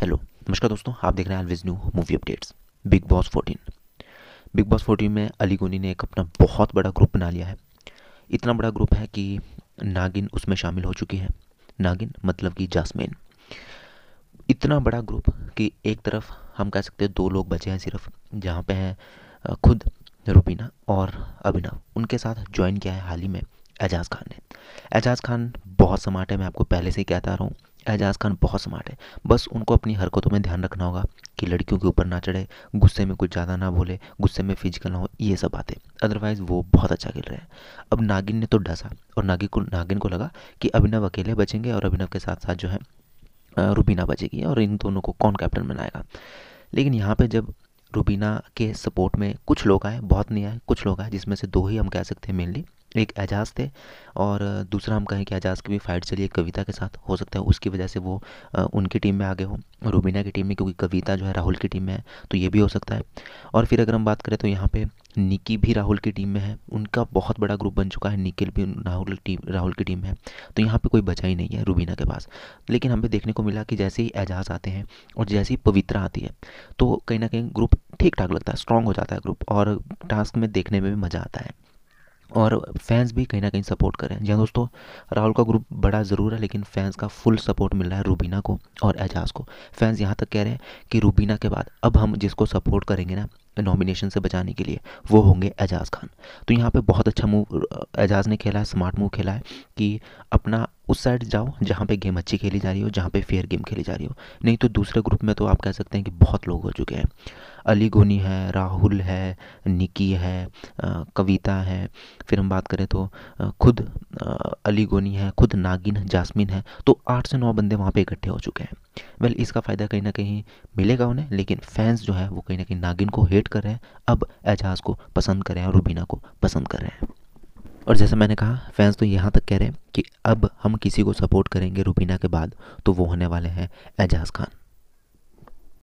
hello नमस्कार दोस्तों आप देख रहे हैं अलविज new movie updates Bigg Boss 14 Bigg Boss 14 में अली गोनी ने एक अपना बहुत बड़ा ग्रुप बना लिया है इतना बड़ा ग्रुप है कि नागिन उसमें शामिल हो चुकी है नागिन मतलब कि जासमीन इतना बड़ा ग्रुप कि एक तरफ हम कह सकते हैं दो लोग बचे हैं सिर्फ जहाँ पे हैं खुद रुबीना और अभिनव उनके साथ ज्वाइन किया है हाल ही में एजाज खान ने एजाज खान बहुत समाट है मैं आपको पहले से ही कहता रहा हूँ एजाज खान बहुत स्मार्ट है बस उनको अपनी हरकतों में ध्यान रखना होगा कि लड़कियों के ऊपर ना चढ़े गुस्से में कुछ ज़्यादा ना बोले गुस्से में फिजिकल ना हो ये सब बातें अदरवाइज़ वो बहुत अच्छा खेल रहे हैं अब नागिन ने तो डसा और नागिन को नागिन को लगा कि अभिनव अकेले बचेंगे और अभिनव के साथ साथ जो है रुबीना बचेगी और इन दोनों को कौन कैप्टन बनाएगा लेकिन यहाँ पर जब रूबीना के सपोर्ट में कुछ लोग आए बहुत नहीं आए कुछ लोग आए जिसमें से दो ही हम कह सकते हैं मेनली एक एजाज थे और दूसरा हम कहें कि एजाज की भी फाइट चली है कविता के साथ हो सकता है उसकी वजह से वो उनकी टीम में आगे हो रूबीना की टीम में क्योंकि कविता जो है राहुल की टीम में है तो ये भी हो सकता है और फिर अगर हम बात करें तो यहाँ पे निकी भी राहुल की टीम में है उनका बहुत बड़ा ग्रुप बन चुका है निकिल भी राहुल टीम राहुल की टीम है तो यहाँ पे कोई बचा ही नहीं है रूबीना के पास लेकिन हमें देखने को मिला कि जैसे ही एजाज आते हैं और जैसे ही पवित्रा आती है तो कहीं ना कहीं ग्रुप ठीक ठाक लगता है स्ट्रॉन्ग हो जाता है ग्रुप और टास्क में देखने में भी मज़ा आता है और फैंस भी कहीं ना कहीं सपोर्ट करें जी हाँ दोस्तों राहुल का ग्रुप बड़ा ज़रूर है लेकिन फैंस का फुल सपोर्ट मिल रहा है रूबीना को और एजाज को फैंस यहाँ तक कह रहे हैं कि रूबीना के बाद अब हम जिसको सपोर्ट करेंगे ना नॉमिनेशन से बचाने के लिए वो होंगे एजाज खान तो यहाँ पे बहुत अच्छा मूव एजाज ने खेला है स्मार्ट मूव खेला है कि अपना उस साइड जाओ जहाँ पे गेम अच्छी खेली जा रही हो जहाँ पे फेयर गेम खेली जा रही हो नहीं तो दूसरे ग्रुप में तो आप कह सकते हैं कि बहुत लोग हो चुके हैं अली गोनी है राहुल है निकी है कविता है फिर हम बात करें तो खुद अली गोनी है खुद नागिन जासमिन है तो आठ से नौ बंदे वहाँ पे इकट्ठे हो चुके हैं वेल well, इसका फ़ायदा कहीं ना कहीं मिलेगा उन्हें लेकिन फैंस जो है वो कहीं ना कहीं नागिन को हेट कर रहे हैं अब एजाज को पसंद कर रहे हैं और रूबीना को पसंद कर रहे हैं और जैसे मैंने कहा फैंस तो यहाँ तक कह रहे हैं कि अब हम किसी को सपोर्ट करेंगे रूबीना के बाद तो वो होने वाले हैं एजाज खान